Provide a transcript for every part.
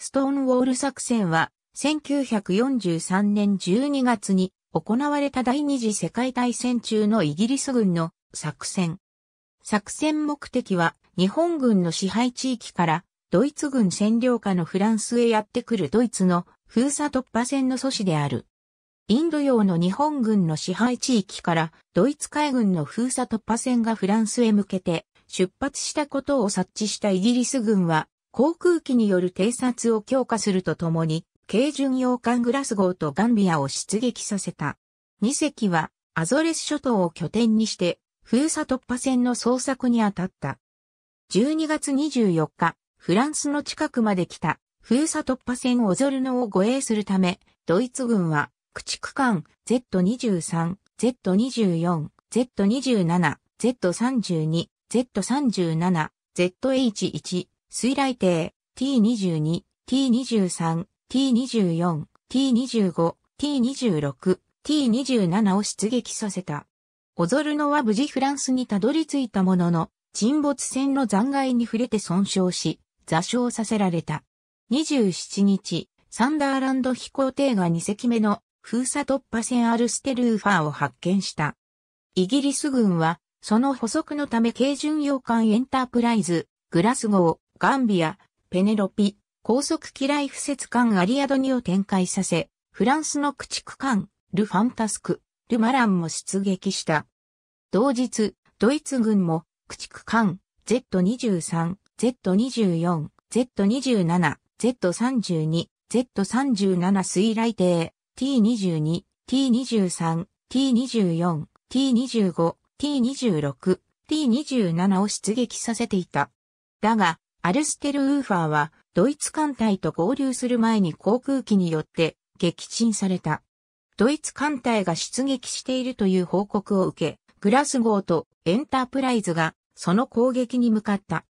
ストーンウォール作戦は、1943年12月に行われた第二次世界大戦中のイギリス軍の作戦。作戦目的は日本軍の支配地域からドイツ軍占領下のフランスへやってくるドイツの封鎖突破戦の阻止である。インド洋の日本軍の支配地域からドイツ海軍の封鎖突破戦がフランスへ向けて出発したことを察知したイギリス軍は航空機による偵察を強化するとともに、軽巡洋艦グラスゴーとガンビアを出撃させた。2隻はアゾレス諸島を拠点にして、封鎖突破船の捜索に当たった。12月24日、フランスの近くまで来た封鎖突破船オゾルノを護衛するため、ドイツ軍は駆逐艦 Z23、Z24、Z27、Z32、Z37、ZH1、水雷艇 T22、T23、T24、T25、T26、T27 を出撃させた。オゾルノは無事フランスにたどり着いたものの、沈没船の残骸に触れて損傷し、座礁させられた。27日、サンダーランド飛行艇が2隻目の封鎖突破船アルステルーファーを発見した。イギリス軍は、その補足のため軽巡洋艦エンタープライズ、グラスゴー、ガンビア、ペネロピ、高速機雷不設艦アリアドニを展開させ、フランスの駆逐艦、ル・ファンタスク、ル・マランも出撃した。同日、ドイツ軍も駆逐艦、Z23、Z24、Z27、Z32、Z37 水雷艇、T22、T23、T24、T25、T26、T27 を出撃させていた。だが、アルステルウーファーはドイツ艦隊と合流する前に航空機によって撃沈された。ドイツ艦隊が出撃しているという報告を受け、グラスゴーとエンタープライズがその攻撃に向かった。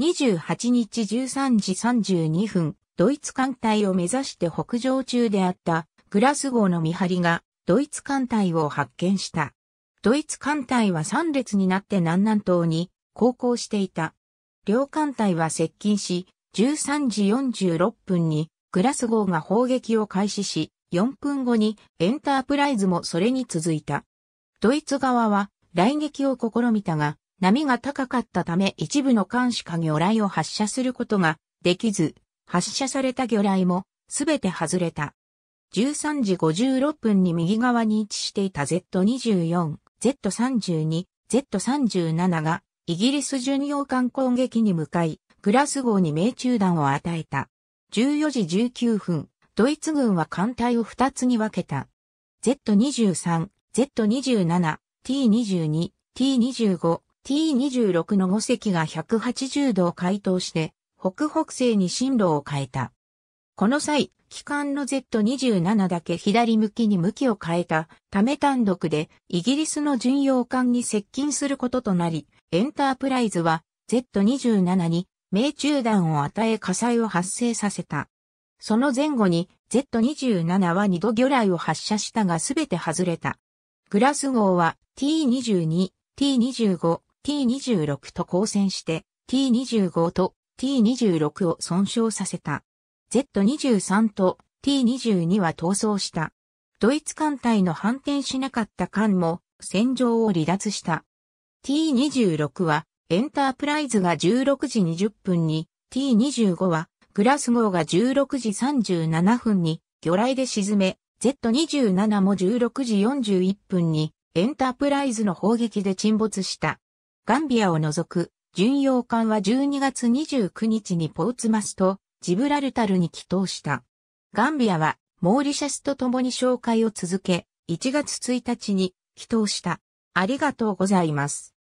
28日13時32分、ドイツ艦隊を目指して北上中であったグラスゴーの見張りがドイツ艦隊を発見した。ドイツ艦隊は3列になって南南東に航行していた。両艦隊は接近し、13時46分にグラスゴーが砲撃を開始し、4分後にエンタープライズもそれに続いた。ドイツ側は来撃を試みたが、波が高かったため一部の艦しか魚雷を発射することができず、発射された魚雷もすべて外れた。13時56分に右側に位置していた Z24、Z32、Z37 がイギリス巡洋艦攻撃に向かい、グラスゴーに命中弾を与えた。14時19分、ドイツ軍は艦隊を2つに分けた。Z23、Z27、T22、T25、T26 の5隻が180度を回答して、北北西に進路を変えた。この際、機関の Z27 だけ左向きに向きを変えたため単独でイギリスの巡洋艦に接近することとなり、エンタープライズは Z27 に命中弾を与え火災を発生させた。その前後に Z27 は2度魚雷を発射したがすべて外れた。グラス号は T22、T25、T26 と交戦して T25 と T26 を損傷させた。Z23 と T22 は逃走した。ドイツ艦隊の反転しなかった艦も戦場を離脱した。T26 はエンタープライズが16時20分に、T25 はグラス号が16時37分に魚雷で沈め、Z27 も16時41分にエンタープライズの砲撃で沈没した。ガンビアを除く巡洋艦は12月29日にポーツマスとジブラルタルに帰投した。ガンビアはモーリシャスと共に紹介を続け、1月1日に帰投した。ありがとうございます。